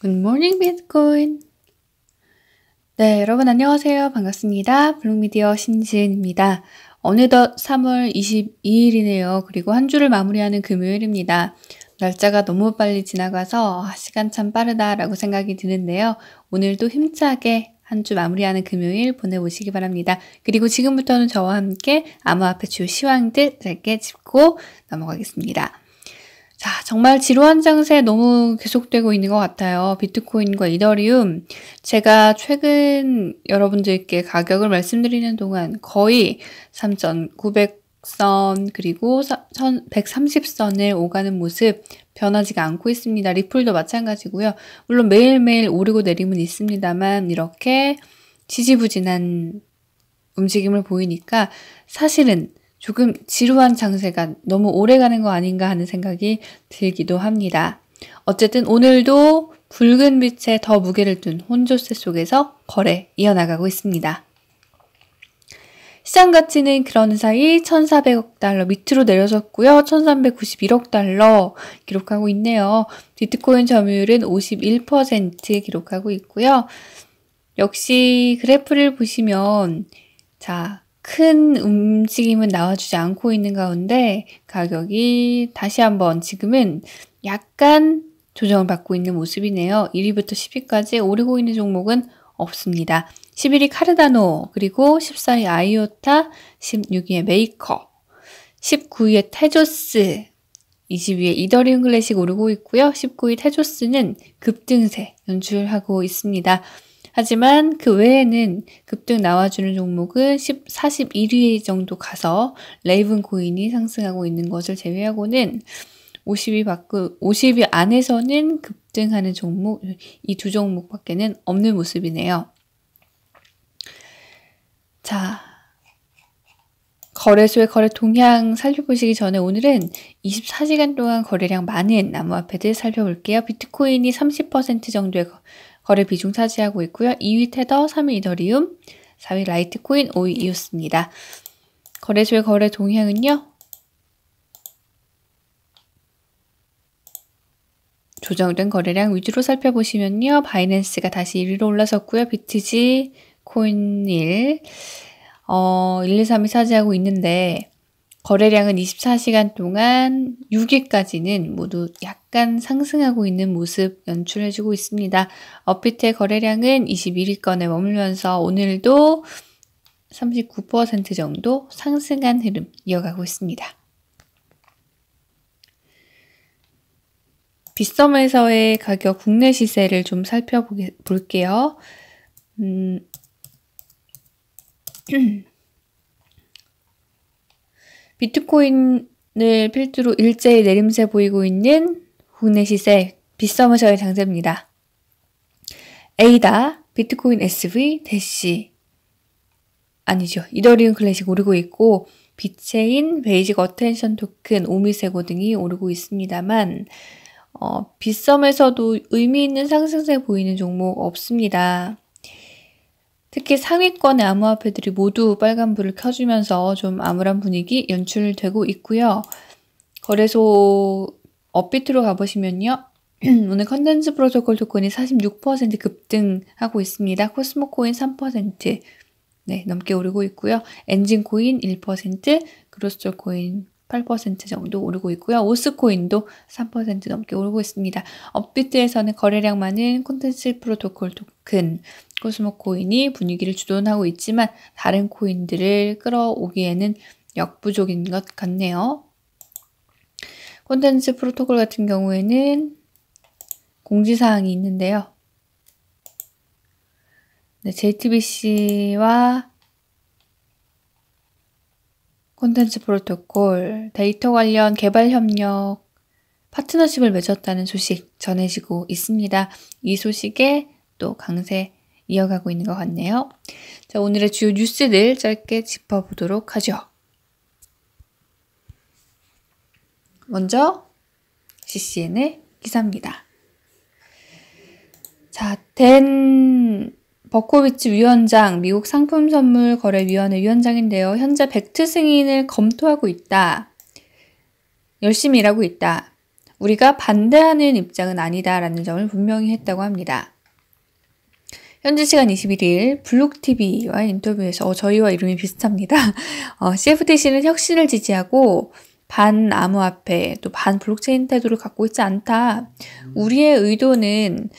굿모닝 비트코인 네 여러분 안녕하세요 반갑습니다 블록미디어 신지은입니다 어느덧 3월 22일이네요 그리고 한 주를 마무리하는 금요일입니다 날짜가 너무 빨리 지나가서 아, 시간 참 빠르다 라고 생각이 드는데요 오늘도 힘차게 한 주 마무리하는 금요일 보내보시기 바랍니다 그리고 지금부터는 저와 함께 암호 앞에 주 시황들 짧게 짚고 넘어가겠습니다 자, 아, 정말 지루한 장세 너무 계속되고 있는 것 같아요. 비트코인과 이더리움. 제가 최근 여러분들께 가격을 말씀드리는 동안 거의 3,900선 그리고 1,130선을 오가는 모습 변하지가 않고 있습니다. 리플도 마찬가지고요. 물론 매일매일 오르고 내림은 있습니다만 이렇게 지지부진한 움직임을 보이니까 사실은 조금 지루한 장세가 너무 오래 가는 거 아닌가 하는 생각이 들기도 합니다. 어쨌든 오늘도 붉은 빛에 더 무게를 둔 혼조세 속에서 거래 이어나가고 있습니다. 시장 가치는 그런 사이 1,400억 달러 밑으로 내려섰고요. 1,391억 달러 기록하고 있네요. 비트코인 점유율은 51% 기록하고 있고요. 역시 그래프를 보시면 자, 큰 움직임은 나와주지 않고 있는 가운데 가격이 다시 한번 지금은 약간 조정을 받고 있는 모습이네요. 1위부터 10위까지 오르고 있는 종목은 없습니다. 11위 카르다노, 그리고 14위 아이오타, 16위에 메이커, 19위에 테조스, 20위에 이더링글래식 오르고 있고요. 19위 테조스는 급등세 연출하고 있습니다. 하지만 그 외에는 급등 나와주는 종목은 10, 41위 정도 가서 레이븐 코인이 상승하고 있는 것을 제외하고는 50위 밖으 50위 안에서는 급등하는 종목 이 두 종목밖에는 없는 모습이네요. 자, 거래소의 거래 동향 살펴보시기 전에 오늘은 24시간 동안 거래량 많은 나무화폐들 살펴볼게요. 비트코인이 30% 정도의 거래 비중 차지하고 있고요. 2위 테더, 3위 이더리움, 4위 라이트코인, 5위 이웃입니다. 거래소의 거래 동향은요. 조정된 거래량 위주로 살펴보시면요. 바이낸스가 다시 1위로 올라섰고요. 비트지, 코인 1, 어, 1, 2, 3위 차지하고 있는데 거래량은 24시간 동안 6위까지는 모두 약간 상승하고 있는 모습 연출해주고 있습니다. 업비트의 거래량은 21위권에 머물면서 오늘도 39% 정도 상승한 흐름 이어가고 있습니다. 빗썸에서의 가격 국내 시세를 좀 살펴볼게요. 음... 비트코인을 필두로 일제히 내림세 보이고 있는 국내 시세 빗서머셔의 장세입니다. 에이다, 비트코인 SV, 대시 아니죠. 이더리움 클래식 오르고 있고 비체인, 베이직 어텐션 토큰, 오미세고 등이 오르고 있습니다만 어, 빗썸에서도 의미 있는 상승세 보이는 종목 없습니다. 특히 상위권의 암호화폐들이 모두 빨간불을 켜주면서 좀 암울한 분위기 연출되고 있고요. 거래소 업비트로 가보시면요. 오늘 컨텐츠 프로토콜 토큰이 46% 급등하고 있습니다. 코스모 코인 3% 네, 넘게 오르고 있고요. 엔진 코인 1%, 그로스톨 코인 8% 정도 오르고 있고요. 오스코인도 3% 넘게 오르고 있습니다. 업비트에서는 거래량 많은 콘텐츠 프로토콜 토큰 코스모 코인이 분위기를 주도하고 있지만 다른 코인들을 끌어오기에는 역부족인 것 같네요. 콘텐츠 프로토콜 같은 경우에는 공지사항이 있는데요. 네, JTBC와 콘텐츠 프로토콜, 데이터 관련 개발 협력, 파트너십을 맺었다는 소식 전해지고 있습니다. 이 소식에 또 강세 이어가고 있는 것 같네요. 자, 오늘의 주요 뉴스들 짧게 짚어보도록 하죠. 먼저 CCN의 기사입니다. 자, 덴 버코비츠 위원장, 미국 상품선물거래위원회 위원장인데요. 현재 벡트 승인을 검토하고 있다. 열심히 일하고 있다. 우리가 반대하는 입장은 아니다라는 점을 분명히 했다고 합니다. 현지 시간 21일 블록TV와 인터뷰에서 어, 저희와 이름이 비슷합니다. 어, CFTC는 혁신을 지지하고 반암호화폐 또 반블록체인 태도를 갖고 있지 않다. 우리의 의도는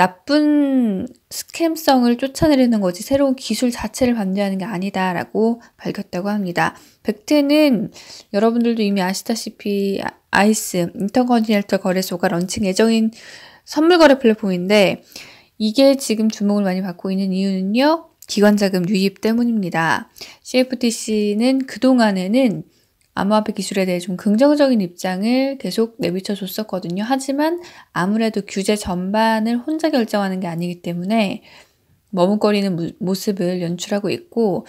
나쁜 스캠성을 쫓아내려는 거지 새로운 기술 자체를 반대하는 게 아니다라고 밝혔다고 합니다. 벡트는 여러분들도 이미 아시다시피 아이스 인터컨티넨탈 거래소가 런칭 예정인 선물 거래 플랫폼인데 이게 지금 주목을 많이 받고 있는 이유는요. 기관자금 유입 때문입니다. CFTC는 그동안에는 암호화폐 기술에 대해 좀 긍정적인 입장을 계속 내비쳐 줬었거든요. 하지만 아무래도 규제 전반을 혼자 결정하는 게 아니기 때문에 머뭇거리는 모습을 연출하고 있고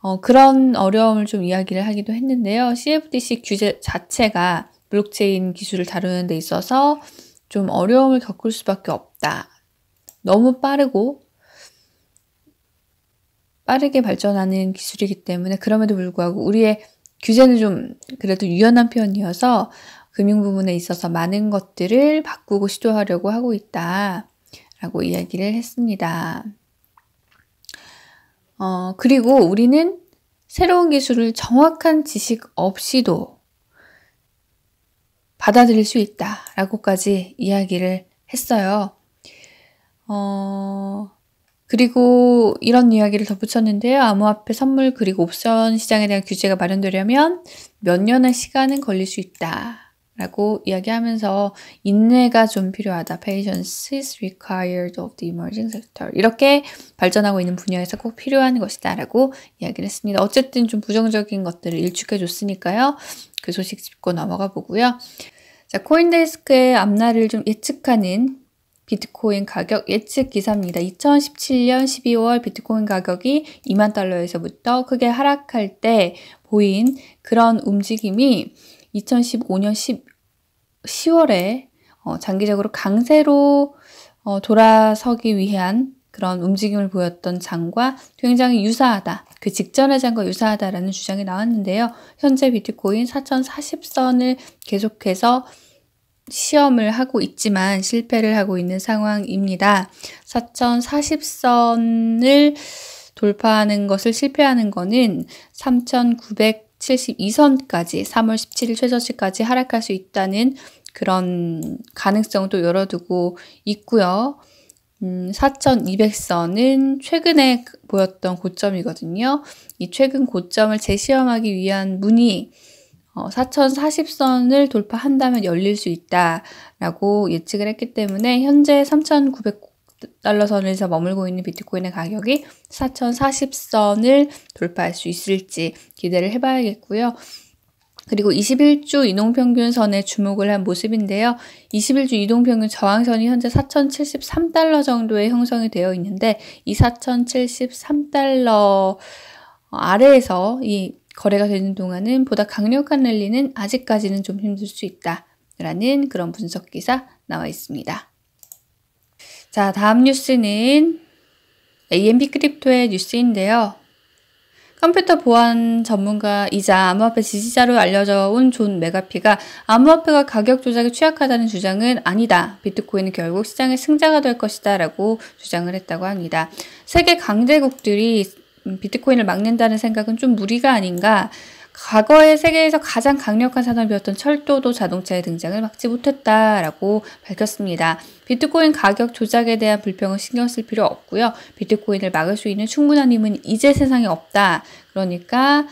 어, 그런 어려움을 좀 이야기를 하기도 했는데요. c f d c 규제 자체가 블록체인 기술을 다루는 데 있어서 좀 어려움을 겪을 수밖에 없다. 너무 빠르고 빠르게 발전하는 기술이기 때문에 그럼에도 불구하고 우리의 규제는 좀 그래도 유연한 편이어서 금융 부분에 있어서 많은 것들을 바꾸고 시도하려고 하고 있다. 라고 이야기를 했습니다. 어, 그리고 우리는 새로운 기술을 정확한 지식 없이도 받아들일 수 있다. 라고까지 이야기를 했어요. 어, 그리고 이런 이야기를 덧붙였는데요. 암호화폐 선물 그리고 옵션 시장에 대한 규제가 마련되려면 몇 년의 시간은 걸릴 수 있다. 라고 이야기하면서 인내가 좀 필요하다. Patience is required of the emerging sector. 이렇게 발전하고 있는 분야에서 꼭 필요한 것이다. 라고 이야기를 했습니다. 어쨌든 좀 부정적인 것들을 일축해 줬으니까요. 그 소식 짚고 넘어가 보고요. 자, 코인데스크의 앞날을 좀 예측하는 비트코인 가격 예측 기사입니다. 2017년 12월 비트코인 가격이 2만 달러에서부터 크게 하락할 때 보인 그런 움직임이 2015년 10, 10월에 어, 장기적으로 강세로 어, 돌아서기 위한 그런 움직임을 보였던 장과 굉장히 유사하다. 그 직전의 장과 유사하다라는 주장이 나왔는데요. 현재 비트코인 4,040선을 계속해서 시험을 하고 있지만 실패를 하고 있는 상황입니다. 4040선을 돌파하는 것을 실패하는 거는 3972선까지 3월 17일 최저치까지 하락할 수 있다는 그런 가능성도 열어두고 있고요. 음, 4200선은 최근에 보였던 고점이거든요. 이 최근 고점을 재시험하기 위한 문의 4,040선을 어, 돌파한다면 열릴 수 있다라고 예측을 했기 때문에 현재 3,900달러 선에서 머물고 있는 비트코인의 가격이 4,040선을 돌파할 수 있을지 기대를 해봐야겠고요. 그리고 21주 이동평균선에 주목을 한 모습인데요. 21주 이동평균 저항선이 현재 4,073달러 정도에 형성이 되어 있는데 이 4,073달러 아래에서 이 거래가 되는 동안은 보다 강력한 랠리는 아직까지는 좀 힘들 수 있다. 라는 그런 분석 기사 나와 있습니다. 자, 다음 뉴스는 AMP 크립토의 뉴스인데요. 컴퓨터 보안 전문가이자 암호화폐 지지자로 알려져 온 존 메가피가 암호화폐가 가격 조작에 취약하다는 주장은 아니다. 비트코인은 결국 시장의 승자가 될 것이다. 라고 주장을 했다고 합니다. 세계 강대국들이 음, 비트코인을 막는다는 생각은 좀 무리가 아닌가. 과거의 세계에서 가장 강력한 산업이었던 철도도 자동차의 등장을 막지 못했다라고 밝혔습니다. 비트코인 가격 조작에 대한 불평은 신경 쓸 필요 없고요. 비트코인을 막을 수 있는 충분한 힘은 이제 세상에 없다. 그러니까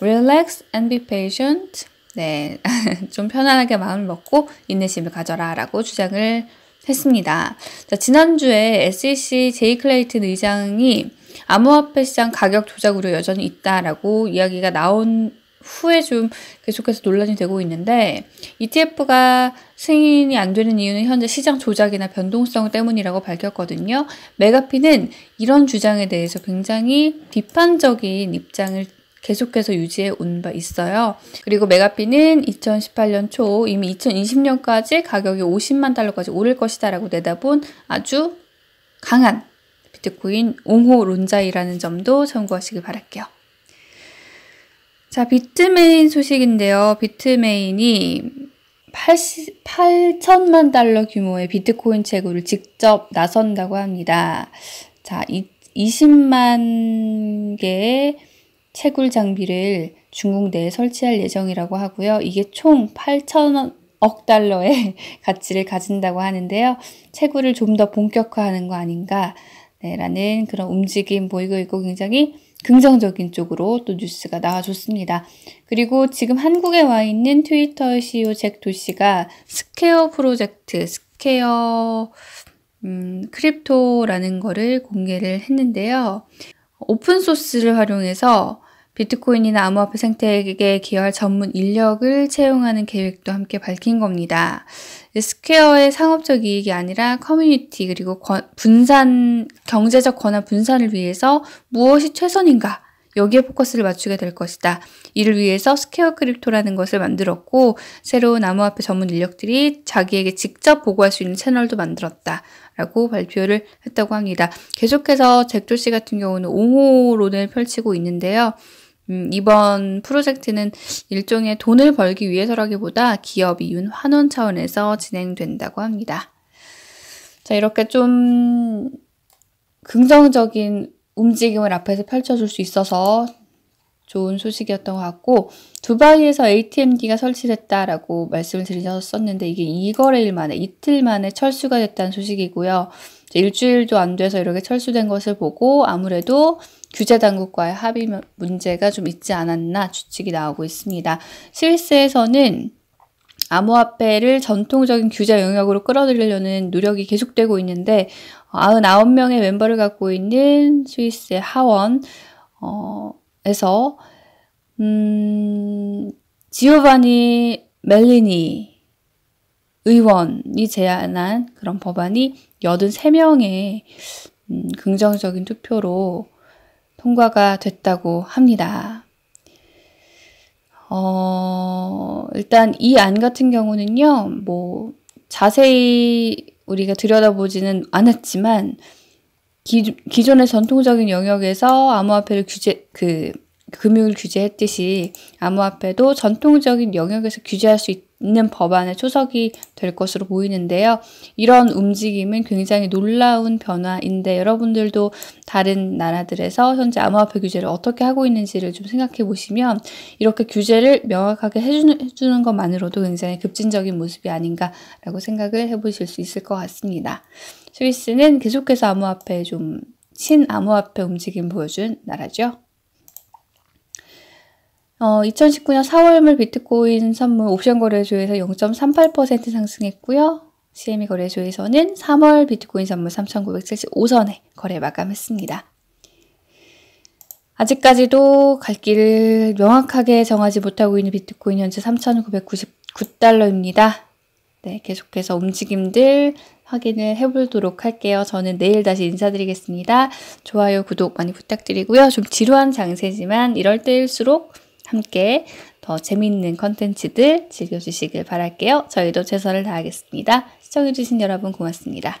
relax and be patient. 네, 좀 편안하게 마음을 먹고 인내심을 가져라라고 주장을 했습니다. 자, 지난주에 SEC 제이 클레이튼 의장이 암호화폐시장 가격 조작 우려 여전히 있다라고 이야기가 나온 후에 좀 계속해서 논란이 되고 있는데 ETF가 승인이 안 되는 이유는 현재 시장 조작이나 변동성 때문이라고 밝혔거든요. 메가피는 이런 주장에 대해서 굉장히 비판적인 입장을 계속해서 유지해 온 바 있어요. 그리고 메가피는 2018년 초 이미 2020년까지 가격이 50만 달러까지 오를 것이다라고 내다본 아주 강한 비트코인 옹호론자이라는 점도 참고하시길 바랄게요. 자, 비트메인 소식인데요. 비트메인이 8 8천만 달러 규모의 비트코인 채굴을 직접 나선다고 합니다. 자, 이, 20만 개의 채굴 장비를 중국 내에 설치할 예정이라고 하고요. 이게 총 8천억 달러의 가치를 가진다고 하는데요. 채굴을 좀 더 본격화하는 거 아닌가 라는 그런 움직임 보이고 있고 굉장히 긍정적인 쪽으로 또 뉴스가 나와줬습니다. 그리고 지금 한국에 와 있는 트위터 CEO 잭 도시가 스퀘어 프로젝트, 스퀘어 음, 크립토라는 거를 공개를 했는데요. 오픈소스를 활용해서 비트코인이나 암호화폐 생태계에 기여할 전문 인력을 채용하는 계획도 함께 밝힌 겁니다. 스퀘어의 상업적 이익이 아니라 커뮤니티 그리고 권, 분산 경제적 권한 분산을 위해서 무엇이 최선인가 여기에 포커스를 맞추게 될 것이다. 이를 위해서 스퀘어 크립토라는 것을 만들었고 새로운 암호화폐 전문 인력들이 자기에게 직접 보고할 수 있는 채널도 만들었다. 라고 발표를 했다고 합니다. 계속해서 잭돌 씨 같은 경우는 옹호론을 펼치고 있는데요. 음, 이번 프로젝트는 일종의 돈을 벌기 위해서라기보다 기업 이윤 환원 차원에서 진행된다고 합니다. 자, 이렇게 좀 긍정적인 움직임을 앞에서 펼쳐줄 수 있어서 좋은 소식이었던 것 같고 두바이에서 ATM기가 설치됐다라고 말씀을 드리셨었는데 이게 2거래일 만에 이틀 만에 철수가 됐다는 소식이고요. 일주일도 안 돼서 이렇게 철수된 것을 보고 아무래도 규제 당국과의 합의 문제가 좀 있지 않았나 추측이 나오고 있습니다. 스위스에서는 암호화폐를 전통적인 규제 영역으로 끌어들이려는 노력이 계속되고 있는데 99명의 어, 멤버를 갖고 있는 스위스의 하원 어, 에서 음, 지오바니 멜리니 의원이 제안한 그런 법안이 83명의 음, 긍정적인 투표로 통과가 됐다고 합니다. 어, 일단 이 안 같은 경우는요, 뭐, 자세히 우리가 들여다보지는 않았지만, 기, 기존의 전통적인 영역에서 암호화폐를 규제, 그, 금융을 규제했듯이 암호화폐도 전통적인 영역에서 규제할 수 있, 다 있는 법안의 초석이 될 것으로 보이는데요. 이런 움직임은 굉장히 놀라운 변화인데 여러분들도 다른 나라들에서 현재 암호화폐 규제를 어떻게 하고 있는지를 좀 생각해 보시면 이렇게 규제를 명확하게 해주는, 해주는 것만으로도 굉장히 급진적인 모습이 아닌가라고 생각을 해보실 수 있을 것 같습니다. 스위스는 계속해서 암호화폐 좀 신암호화폐 움직임 보여준 나라죠. 어, 2019년 4월물 비트코인 선물 옵션 거래소에서 0.38% 상승했고요. CME 거래소에서는 3월 비트코인 선물 3,975선에 거래 마감했습니다. 아직까지도 갈 길을 명확하게 정하지 못하고 있는 비트코인 현재 3,999달러입니다. 네, 계속해서 움직임들 확인을 해보도록 할게요. 저는 내일 다시 인사드리겠습니다. 좋아요, 구독 많이 부탁드리고요. 좀 지루한 장세지만 이럴 때일수록 함께 더 재미있는 컨텐츠들 즐겨주시길 바랄게요. 저희도 최선을 다하겠습니다. 시청해주신 여러분 고맙습니다.